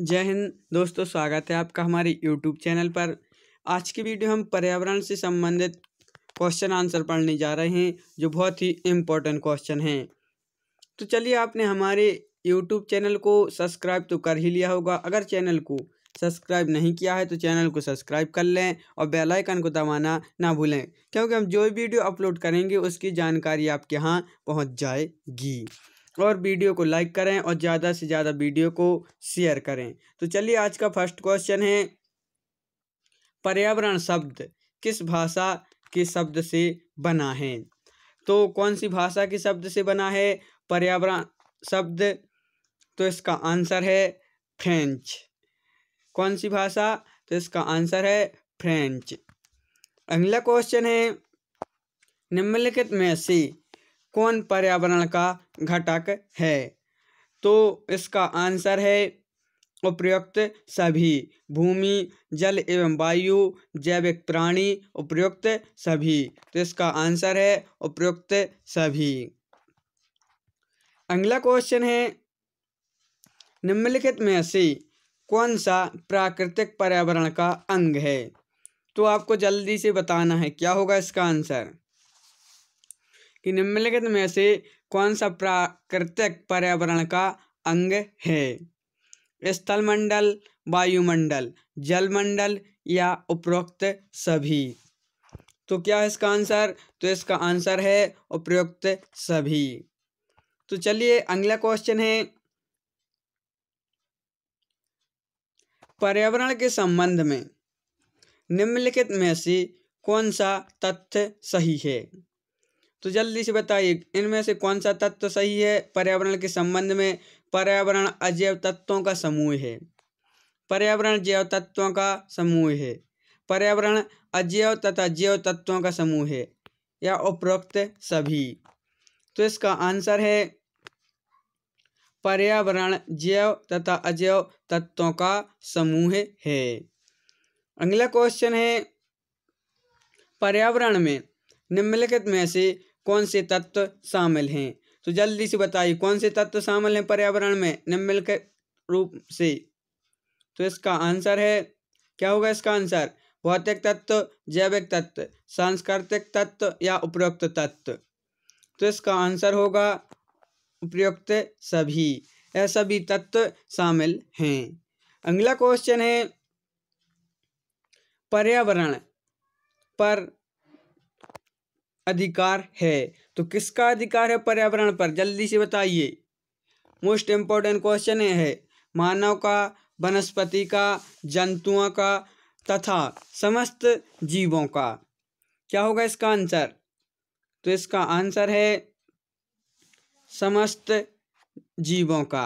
जय हिंद दोस्तों स्वागत है आपका हमारे यूट्यूब चैनल पर आज की वीडियो हम पर्यावरण से संबंधित क्वेश्चन आंसर पढ़ने जा रहे हैं जो बहुत ही इम्पोर्टेंट क्वेश्चन हैं तो चलिए आपने हमारे यूट्यूब चैनल को सब्सक्राइब तो कर ही लिया होगा अगर चैनल को सब्सक्राइब नहीं किया है तो चैनल को सब्सक्राइब कर लें और बेल आइकन को दबाना ना भूलें क्योंकि हम जो भी वीडियो अपलोड करेंगे उसकी जानकारी आपके यहाँ पहुँच जाएगी और वीडियो को लाइक करें और ज़्यादा से ज़्यादा वीडियो को शेयर करें तो चलिए आज का फर्स्ट क्वेश्चन है पर्यावरण शब्द किस भाषा के शब्द से बना है तो कौन सी भाषा के शब्द से बना है पर्यावरण शब्द तो इसका आंसर है फ्रेंच कौन सी भाषा तो इसका आंसर है फ्रेंच अगला क्वेश्चन है निम्नलिखित में से कौन पर्यावरण का घटक है तो इसका आंसर है उपयुक्त सभी भूमि जल एवं वायु जैविक प्राणी उपयुक्त सभी तो इसका आंसर है उपयुक्त सभी अगला क्वेश्चन है निम्नलिखित में से कौन सा प्राकृतिक पर्यावरण का अंग है तो आपको जल्दी से बताना है क्या होगा इसका आंसर कि निम्नलिखित में से कौन सा प्राकृतिक पर्यावरण का अंग है स्थलमंडल वायुमंडल जलमंडल या उपरोक्त सभी तो क्या है इसका आंसर तो इसका आंसर है उपरोक्त सभी तो चलिए अगला क्वेश्चन है पर्यावरण के संबंध में निम्नलिखित में से कौन सा तथ्य सही है तो जल्दी से बताइए इनमें से कौन सा तत्व सही है पर्यावरण के संबंध में पर्यावरण अजैव तत्वों का समूह है पर्यावरण जैव तत्वों का समूह है पर्यावरण अजैव तथा जैव तत्वों का समूह है या उपरोक्त सभी तो इसका आंसर है पर्यावरण जैव तथा अजैव तत्वों का समूह है अगला क्वेश्चन है पर्यावरण में निम्नलिखित में से कौन से तत्व शामिल हैं तो जल्दी से बताइए कौन से तत्व शामिल हैं पर्यावरण में निम्नलिखित रूप से तो इसका आंसर है क्या होगा इसका आंसर भौतिक तत्व जैविक तत्व सांस्कृतिक तत्व या उपयुक्त तत्व तो इसका आंसर होगा उपयुक्त सभी यह सभी तत्व शामिल हैं अगला क्वेश्चन है पर्यावरण पर अधिकार है तो किसका अधिकार है पर्यावरण पर जल्दी से बताइए मोस्ट इम्पॉर्टेंट क्वेश्चन है मानव का वनस्पति का जंतुओं का तथा समस्त जीवों का क्या होगा इसका आंसर तो इसका आंसर है समस्त जीवों का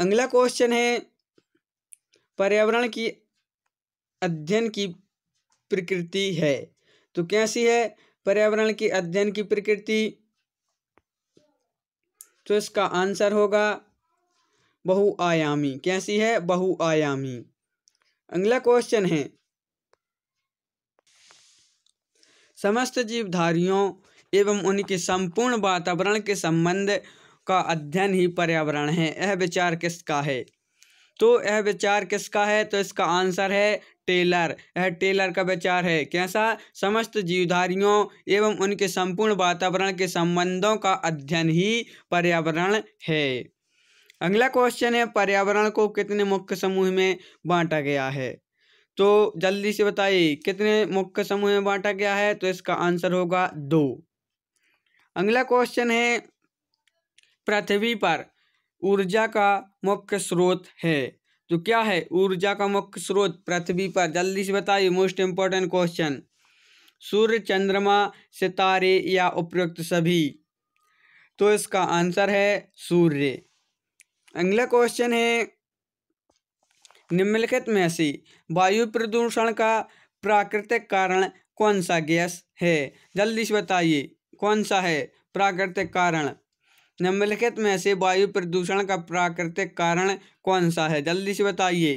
अगला क्वेश्चन है पर्यावरण की अध्ययन की प्रकृति है तो कैसी है पर्यावरण के अध्ययन की प्रकृति तो इसका आंसर होगा बहुआयामी कैसी है बहुआयामी अगला क्वेश्चन है समस्त जीवधारियों एवं उनके संपूर्ण वातावरण के संबंध का अध्ययन ही पर्यावरण है यह विचार किसका है तो यह विचार किसका है तो इसका आंसर है टेलर यह टेलर का विचार है कैसा समस्त जीवधारियों एवं उनके संपूर्ण वातावरण के संबंधों का अध्ययन ही पर्यावरण है अगला क्वेश्चन है पर्यावरण को कितने मुख्य समूह में बांटा गया है तो जल्दी से बताइए कितने मुख्य समूह में बांटा गया है तो इसका आंसर होगा दो अगला क्वेश्चन है पृथ्वी पर ऊर्जा का मुख्य स्रोत है तो क्या है ऊर्जा का मुख्य स्रोत पृथ्वी पर जल्दी से बताइए मोस्ट इम्पोर्टेंट क्वेश्चन सूर्य चंद्रमा सितारे या उपयुक्त सभी तो इसका आंसर है सूर्य अगला क्वेश्चन है निम्नलिखित में से वायु प्रदूषण का प्राकृतिक कारण कौन सा गैस है जल्दी से बताइए कौन सा है प्राकृतिक कारण निम्नलिखित में से वायु प्रदूषण का प्राकृतिक कारण कौन सा है जल्दी से बताइए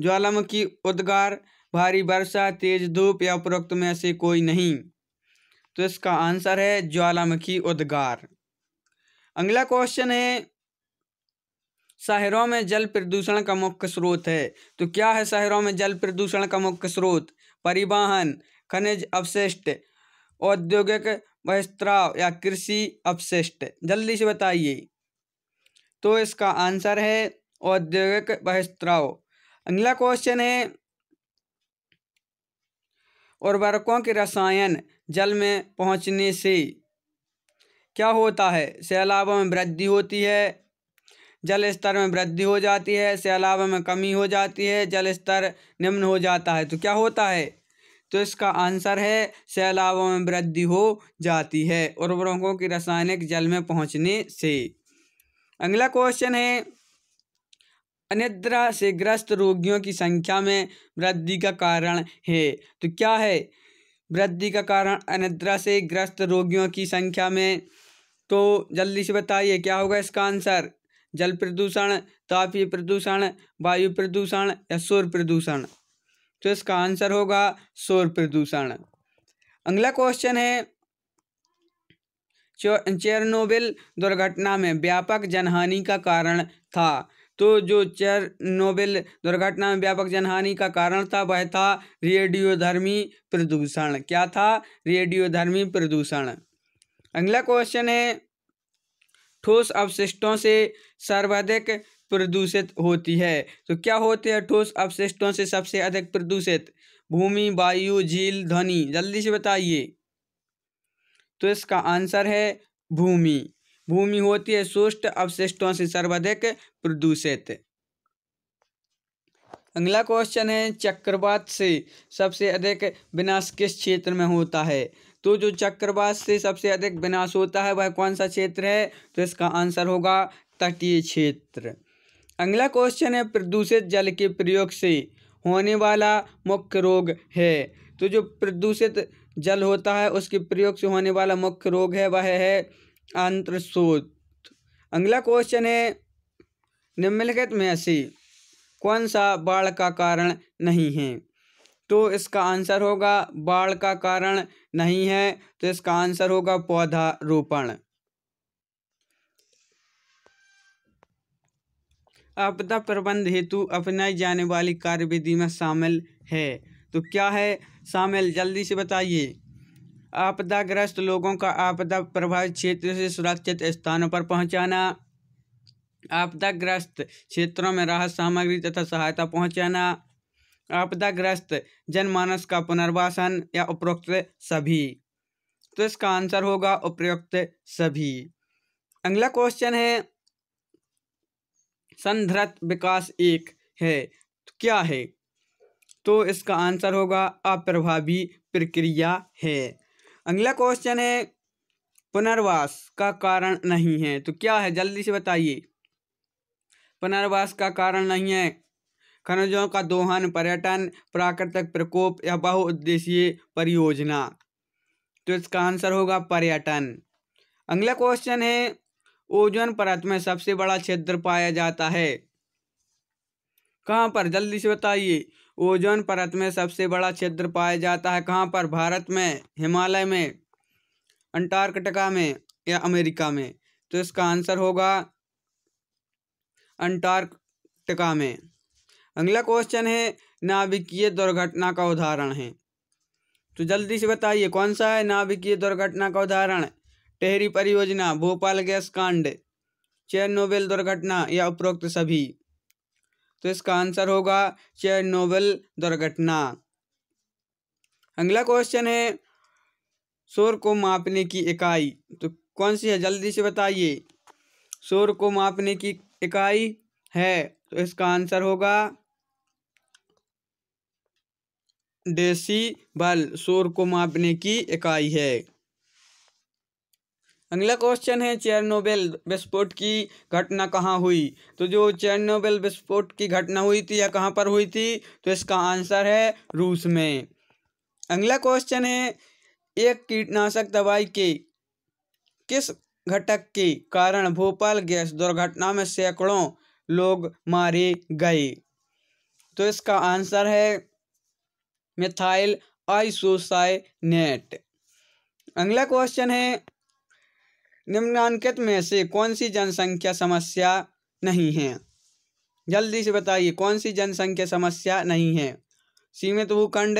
ज्वालामुखी उद्गार भारी वर्षा तेज धूप या उपरोक्त में से कोई नहीं तो इसका आंसर है ज्वालामुखी उद्गार अगला क्वेश्चन है शहरों में जल प्रदूषण का मुख्य स्रोत है तो क्या है शहरों में जल प्रदूषण का मुख्य स्रोत परिवहन खनिज अवशिष्ट औद्योगिक बहिस्त्राव या कृषि अपशिष्ट जल्दी से बताइए तो इसका आंसर है औद्योगिक बहिस्त्राव अगला क्वेश्चन है उर्वरकों के रसायन जल में पहुंचने से क्या होता है सैलाबों में वृद्धि होती है जल स्तर में वृद्धि हो जाती है सैलाब में कमी हो जाती है जल स्तर निम्न हो जाता है तो क्या होता है तो इसका आंसर है सैलाबों में वृद्धि हो जाती है उर्वरकों की रासायनिक जल में पहुंचने से अगला क्वेश्चन है अनिद्रा से ग्रस्त रोगियों की संख्या में वृद्धि का कारण है तो क्या है वृद्धि का कारण अनिद्रा से ग्रस्त रोगियों की संख्या में तो जल्दी से बताइए क्या होगा इसका आंसर जल प्रदूषण तापीय प्रदूषण वायु प्रदूषण या सूर्य प्रदूषण तो इसका आंसर होगा शोर प्रदूषण अगला क्वेश्चन है चेरनोबिल दुर्घटना में व्यापक जनहानि का कारण था तो जो चेरनोबिल दुर्घटना में व्यापक जनहानि का कारण था वह था रेडियोधर्मी प्रदूषण क्या था रेडियोधर्मी प्रदूषण अगला क्वेश्चन है ठोस अवशिष्टों से सर्वाधिक प्रदूषित होती है तो क्या होते हैं ठोस अवशिष्टों से सबसे अधिक प्रदूषित भूमि वायु झील ध्वनि जल्दी से बताइए तो इसका आंसर है भूमि भूमि होती है सुष्ट अवशिष्टों से सर्वाधिक प्रदूषित अगला क्वेश्चन है चक्रवात से सबसे अधिक विनाश किस क्षेत्र में होता है तो जो चक्रवात से सबसे अधिक विनाश होता है वह कौन सा क्षेत्र है तो इसका आंसर होगा तटीय क्षेत्र अगला क्वेश्चन है प्रदूषित जल के प्रयोग से होने वाला मुख्य रोग है तो जो प्रदूषित जल होता है उसके प्रयोग से होने वाला मुख्य रोग है वह है आंत्रशोध अगला क्वेश्चन है निम्नलिखित में से कौन सा बाढ़ का कारण नहीं है तो इसका आंसर होगा बाढ़ का कारण नहीं है तो इसका आंसर होगा पौधा रोपण आपदा प्रबंध हेतु अपनाई जाने वाली कार्यविधि में शामिल है तो क्या है शामिल जल्दी से बताइए आपदाग्रस्त लोगों का आपदा प्रभावित क्षेत्र से सुरक्षित स्थानों पर पहुंचाना आपदाग्रस्त क्षेत्रों में राहत सामग्री तथा सहायता पहुंचाना आपदाग्रस्त जनमानस का पुनर्वासन या उपरोक्त सभी तो इसका आंसर होगा उपयुक्त सभी अगला क्वेश्चन है संधृत विकास एक है तो क्या है तो इसका आंसर होगा अप्रभावी प्रक्रिया है अगला क्वेश्चन है पुनर्वास का कारण नहीं है तो क्या है जल्दी से बताइए पुनर्वास का कारण नहीं है खनिजों का दोहन पर्यटन प्राकृतिक प्रकोप या बहुउद्देशीय परियोजना तो इसका आंसर होगा पर्यटन अगला क्वेश्चन है ओजोन परत में सबसे बड़ा क्षेत्र पाया जाता है कहाँ पर जल्दी से बताइए ओजोन परत में सबसे बड़ा क्षेत्र पाया जाता है कहाँ पर भारत में हिमालय में अंटार्कटिका में या अमेरिका में तो इसका आंसर होगा अंटार्कटिका में अगला क्वेश्चन है नाभिकीय दुर्घटना का उदाहरण है तो जल्दी से बताइए कौन सा है नाभिकीय दुर्घटना का उदाहरण टेहरी परियोजना भोपाल गैस कांड चेयर नोबेल दुर्घटना या उपरोक्त सभी तो इसका आंसर होगा नोबेल दुर्घटना अगला क्वेश्चन है शोर को मापने की इकाई तो कौन सी है जल्दी से बताइए शोर को मापने की इकाई है तो इसका आंसर होगा डेसीबल शोर को मापने की इकाई है अगला क्वेश्चन है चेरनोबेल विस्फोट की घटना कहाँ हुई तो जो चेरनोबेल विस्फोट की घटना हुई थी या कहाँ पर हुई थी तो इसका आंसर है रूस में अगला क्वेश्चन है एक कीटनाशक दवाई के किस घटक के कारण भोपाल गैस दुर्घटना में सैकड़ों लोग मारे गए तो इसका आंसर है मिथाइल आइसोसाइनेट अगला क्वेश्चन है निम्नांकित में से कौन सी जनसंख्या समस्या नहीं है जल्दी से बताइए कौन सी जनसंख्या समस्या नहीं है सीमित भूखंड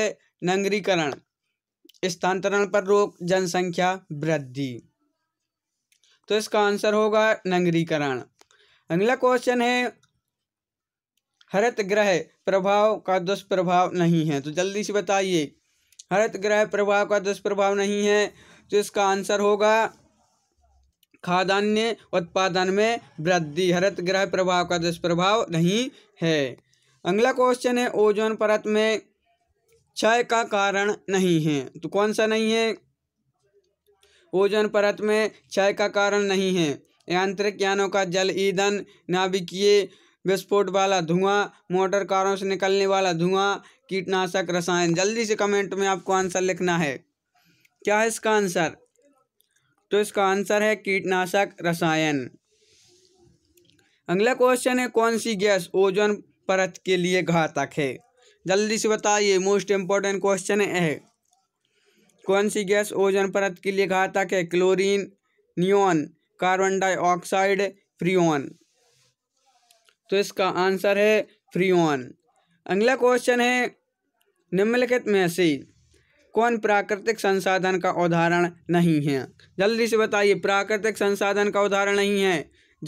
नगरीकरण स्थानांतरण पर रोक जनसंख्या वृद्धि तो इसका आंसर होगा नगरीकरण अगला क्वेश्चन है हरित ग्रह प्रभाव का दुष्प्रभाव नहीं है तो जल्दी से बताइए हरित ग्रह प्रभाव का दुष्प्रभाव नहीं है तो इसका आंसर होगा खाद्यान्न उत्पादन में वृद्धि हरित ग्रह प्रभाव का दुष्प्रभाव नहीं है अगला क्वेश्चन है ओजोन परत में क्षय का कारण नहीं है तो कौन सा नहीं है ओजोन परत में क्षय का कारण नहीं है यांत्रिक यानों का जल ईंधन नाभिकीय विस्फोट वाला धुआं मोटर कारों से निकलने वाला धुआं कीटनाशक रसायन जल्दी से कमेंट में आपको आंसर लिखना है क्या है इसका आंसर तो इसका आंसर है कीटनाशक रसायन अगला क्वेश्चन है कौन सी गैस ओजोन परत के लिए घातक है जल्दी से बताइए मोस्ट इम्पोर्टेंट क्वेश्चन है कौन सी गैस ओजोन परत के लिए घातक है chlorine neon carbon dioxide freon तो इसका आंसर है फ्रियोन अगला क्वेश्चन है निम्नलिखित में से कौन प्राकृतिक संसाधन का उदाहरण नहीं है जल्दी से बताइए प्राकृतिक संसाधन का उदाहरण नहीं है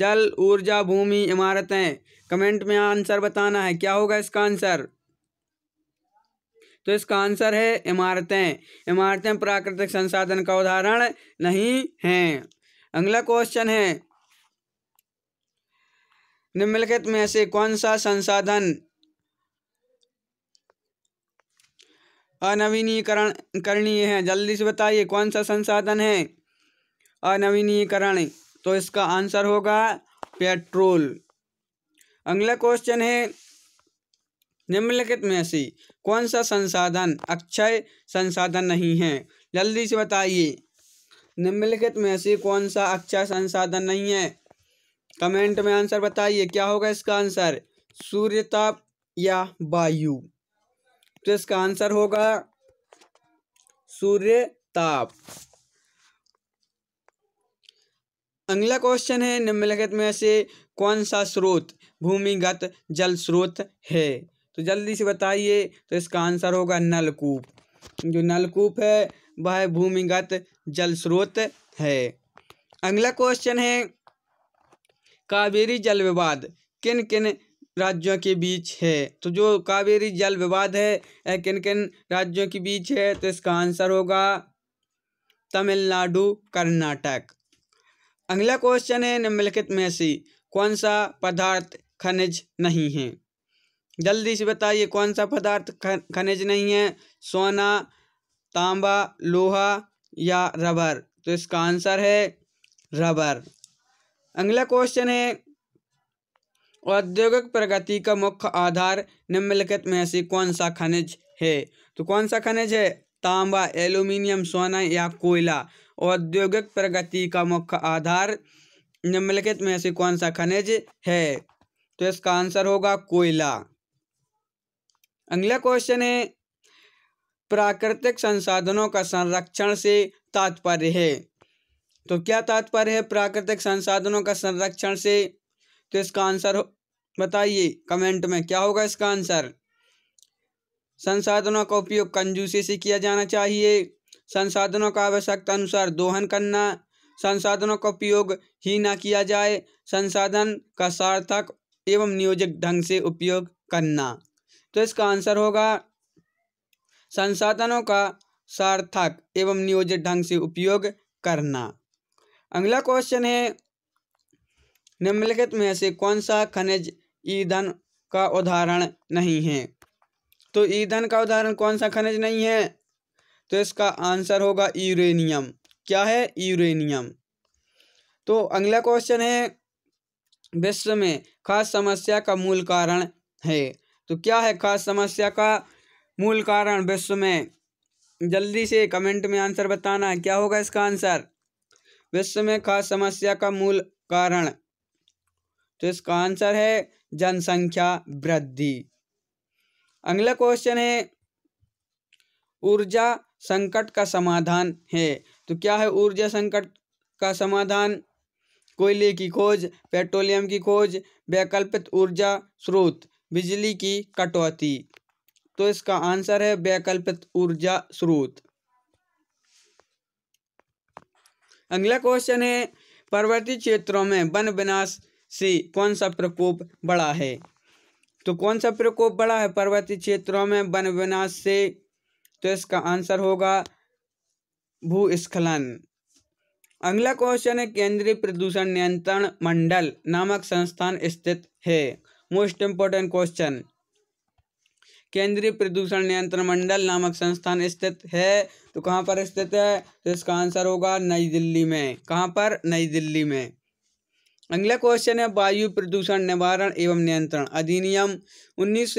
जल ऊर्जा भूमि इमारतें कमेंट में आंसर बताना है क्या होगा इसका आंसर तो इसका आंसर है इमारतें इमारतें प्राकृतिक संसाधन का उदाहरण नहीं हैं अगला क्वेश्चन है निम्नलिखित में से कौन सा संसाधन अनवीनीकरण करनी है जल्दी से बताइए कौन सा संसाधन है अनवीनीकरण तो इसका आंसर होगा पेट्रोल अगला क्वेश्चन है निम्नलिखित में से कौन सा संसाधन अक्षय संसाधन नहीं है जल्दी से बताइए निम्नलिखित में से कौन सा अक्षय संसाधन नहीं है कमेंट में आंसर बताइए क्या होगा इसका आंसर सूर्य ताप या वायु तो इसका आंसर होगा सूर्य ताप अगला क्वेश्चन है निम्नलिखित में से कौन सा स्रोत भूमिगत जल स्रोत है तो जल्दी से बताइए तो इसका आंसर होगा नलकूप जो नलकूप है वह भूमिगत जल स्रोत है अगला क्वेश्चन है कावेरी जल विवाद किन किन राज्यों के बीच है तो जो कावेरी जल विवाद है किन किन राज्यों के बीच है तो इसका आंसर होगा तमिलनाडु कर्नाटक अगला क्वेश्चन है निम्नलिखित में से कौन सा पदार्थ खनिज नहीं है जल्दी से बताइए कौन सा पदार्थ खनिज नहीं है सोना तांबा लोहा या रबर तो इसका आंसर है रबर अगला क्वेश्चन है औद्योगिक प्रगति का मुख्य आधार निम्नलिखित में से कौन सा खनिज है तो कौन सा खनिज है तांबा एल्यूमिनियम सोना या कोयला औद्योगिक प्रगति का मुख्य आधार निम्नलिखित में से कौन सा खनिज है तो इसका आंसर होगा कोयला अगला क्वेश्चन है प्राकृतिक संसाधनों का संरक्षण से तात्पर्य है तो क्या तात्पर्य है प्राकृतिक संसाधनों का संरक्षण से तो इसका आंसर बताइए कमेंट में क्या होगा इसका आंसर संसाधनों का उपयोग कंजूसी से किया जाना चाहिए संसाधनों का आवश्यकता अनुसार दोहन करना संसाधनों का उपयोग ही ना किया जाए संसाधन का सार्थक एवं नियोजित ढंग से उपयोग करना तो इसका आंसर होगा संसाधनों का सार्थक एवं नियोजित ढंग से उपयोग करना अगला क्वेश्चन है निम्नलिखित में से कौन सा खनिज ईंधन का उदाहरण नहीं है तो ईंधन का उदाहरण कौन सा खनिज नहीं है तो इसका आंसर होगा यूरेनियम क्या है यूरेनियम तो अगला क्वेश्चन है विश्व में खास समस्या का मूल कारण है तो क्या है खास समस्या का मूल कारण विश्व में जल्दी से कमेंट में आंसर बताना है क्या होगा इसका आंसर विश्व में खास समस्या का मूल कारण तो इसका आंसर है जनसंख्या वृद्धि अगला क्वेश्चन है ऊर्जा संकट का समाधान है तो क्या है ऊर्जा संकट का समाधान कोयले की खोज पेट्रोलियम की खोज वैकल्पित ऊर्जा स्रोत बिजली की कटौती तो इसका आंसर है वैकल्पित ऊर्जा स्रोत अगला क्वेश्चन है पर्वतीय क्षेत्रों में वन विनाश से कौन सा प्रकोप बड़ा है तो कौन सा प्रकोप बड़ा है पर्वतीय क्षेत्रों में वन विनाश से तो इसका आंसर होगा भूस्खलन अगला क्वेश्चन है केंद्रीय प्रदूषण नियंत्रण मंडल नामक संस्थान स्थित है मोस्ट इम्पोर्टेंट क्वेश्चन केंद्रीय प्रदूषण नियंत्रण मंडल नामक संस्थान स्थित है तो कहाँ पर स्थित है तो इसका आंसर होगा नई दिल्ली में कहाँ पर नई दिल्ली में अगला क्वेश्चन है वायु प्रदूषण निवारण एवं नियंत्रण अधिनियम उन्नीस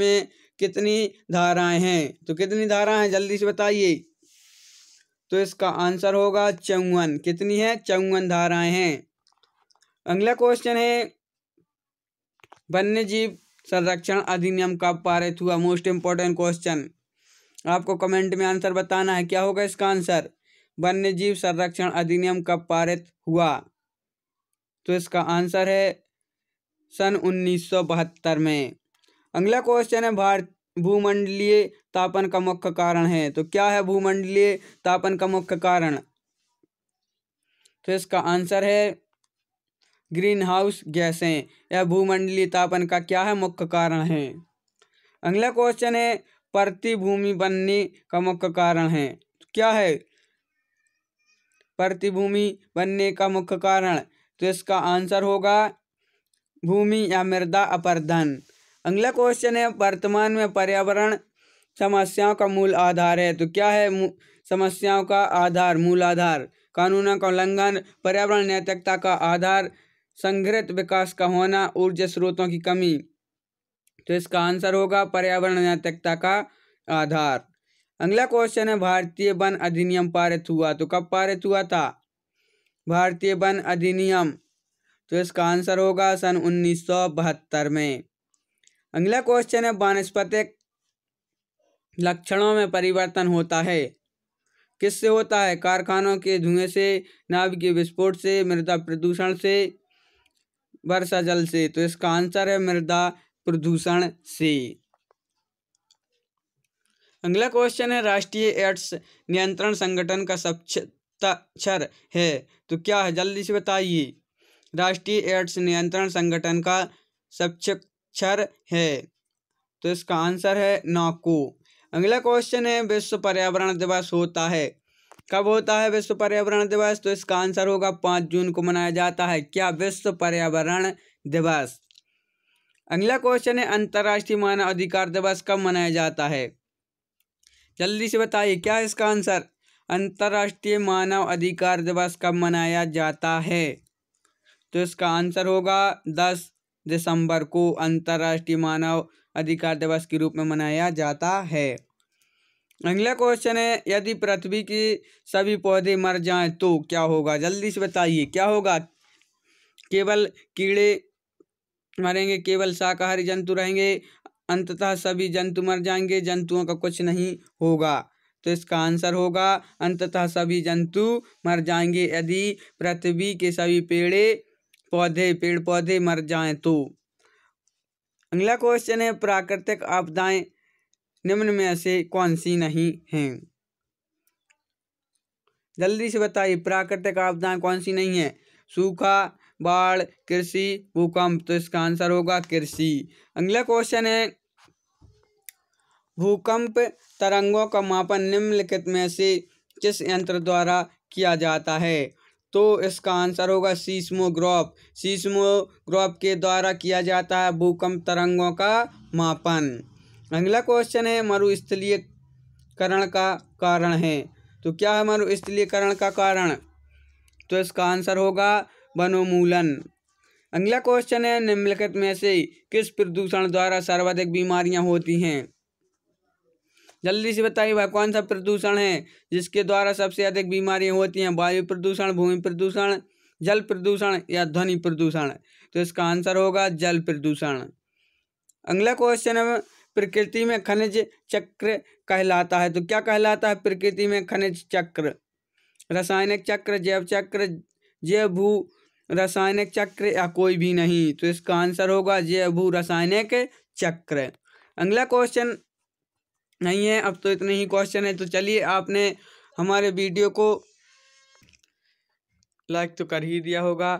में कितनी धाराएं हैं तो कितनी धाराएं हैं जल्दी से बताइए तो इसका आंसर होगा चौवन कितनी है चौवन धाराएं हैं अगला क्वेश्चन है वन्य जीव संरक्षण अधिनियम कब पारित हुआ मोस्ट इम्पोर्टेंट क्वेश्चन आपको कमेंट में आंसर बताना है क्या होगा इसका आंसर वन्य जीव संरक्षण अधिनियम कब पारित हुआ तो इसका आंसर है सन उन्नीस में अगला क्वेश्चन है भारत भूमंडलीय तापन का मुख्य कारण है तो क्या है भूमंडलीय तापन का मुख्य कारण तो इसका आंसर है ग्रीन हाउस गैसें यह भूमंडलीय तापन का क्या है मुख्य कारण है अगला क्वेश्चन है प्रतिभूमि बनने का मुख्य कारण है तो क्या है प्रतिभूमि बनने का मुख्य कारण तो इसका आंसर होगा भूमि या मृदा अपरधन अगला क्वेश्चन है वर्तमान में पर्यावरण समस्याओं का मूल आधार है तो क्या है समस्याओं का आधार मूल आधार कानूनों का उल्लंघन पर्यावरण नैतिकता का आधार संग्रहित विकास का होना ऊर्जा स्रोतों की कमी तो इसका आंसर होगा पर्यावरण नैतिकता का आधार अगला क्वेश्चन है भारतीय वन अधिनियम पारित हुआ तो कब पारित हुआ था भारतीय वन अधिनियम तो इसका आंसर होगा सन बहत्तर में अगला क्वेश्चन है वनस्पतिक लक्षणों में परिवर्तन होता है किससे होता है कारखानों के धुएं से नाभिकीय विस्फोट से मृदा प्रदूषण से वर्षा जल से तो इसका आंसर है मृदा प्रदूषण से अगला क्वेश्चन है राष्ट्रीय एड्स नियंत्रण संगठन का हस्ताक्षर है तो क्या है जल्दी से बताइए राष्ट्रीय एड्स नियंत्रण संगठन का सक्षर है तो इसका आंसर है नाको अगला क्वेश्चन है विश्व पर्यावरण दिवस होता है कब होता है विश्व पर्यावरण दिवस तो इसका आंसर होगा पाँच जून को मनाया जाता है क्या विश्व पर्यावरण दिवस अगला क्वेश्चन है अंतर्राष्ट्रीय मानव अधिकार दिवस कब मनाया जाता है जल्दी से बताइए क्या इसका आंसर अंतर्राष्ट्रीय मानव अधिकार दिवस कब मनाया जाता है तो इसका आंसर होगा दस दिसंबर को अंतर्राष्ट्रीय मानव अधिकार दिवस के रूप में मनाया जाता है अगला क्वेश्चन है यदि पृथ्वी के सभी पौधे मर जाएं तो क्या होगा जल्दी से बताइए क्या होगा केवल कीड़े मरेंगे केवल शाकाहारी जंतु रहेंगे अंततः सभी जंतु मर जाएंगे जंतुओं का कुछ नहीं होगा तो इसका आंसर होगा अंततः सभी जंतु मर जाएंगे यदि पृथ्वी के सभी पेड़े पौधे पेड़ पौधे मर जाएं तो अगला क्वेश्चन है प्राकृतिक आपदाएं निम्न में से कौन सी नहीं हैं जल्दी से बताइए प्राकृतिक आपदाएं कौन सी नहीं है सूखा बाढ़ कृषि भूकंप तो इसका आंसर होगा कृषि अगला क्वेश्चन है भूकंप तरंगों का मापन निम्नलिखित में से किस यंत्र द्वारा किया जाता है तो इसका आंसर होगा सीस्मोग्राफ सीस्मोग्राफ के द्वारा किया जाता है भूकंप तरंगों का मापन अगला क्वेश्चन है मरुस्थलीयकरण का कारण है तो क्या है मरुस्थलीयकरण का कारण तो इसका आंसर होगा वनोन्मूलन अगला क्वेश्चन है निम्नलिखित में से किस प्रदूषण द्वारा सर्वाधिक बीमारियां होती हैं जल्दी से बताइए भाई कौन सा प्रदूषण है जिसके द्वारा सबसे अधिक बीमारियाँ होती हैं वायु प्रदूषण भूमि प्रदूषण जल प्रदूषण या ध्वनि प्रदूषण तो इसका आंसर होगा जल प्रदूषण अगला क्वेश्चन है प्रकृति में खनिज चक्र कहलाता है तो क्या कहलाता है प्रकृति में खनिज चक्र रासायनिक चक्र जैव चक्र जैव भू रासायनिक चक्र या कोई भी नहीं तो इसका आंसर होगा जैव भू रासायनिक चक्र अगला क्वेश्चन नहीं है अब तो इतने ही क्वेश्चन है तो चलिए आपने हमारे वीडियो को लाइक तो कर ही दिया होगा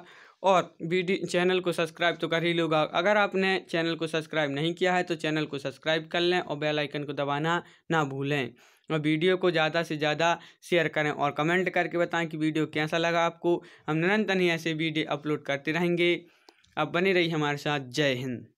और वीडियो चैनल को सब्सक्राइब तो कर ही लोगा अगर आपने चैनल को सब्सक्राइब नहीं किया है तो चैनल को सब्सक्राइब कर लें और बेल आइकन को दबाना ना भूलें और वीडियो को ज़्यादा से ज़्यादा शेयर करें और कमेंट करके बताएं कि वीडियो कैसा लगा आपको हम निरंतर ही ऐसे वीडियो अपलोड करते रहेंगे आप बने रही हमारे साथ जय हिंद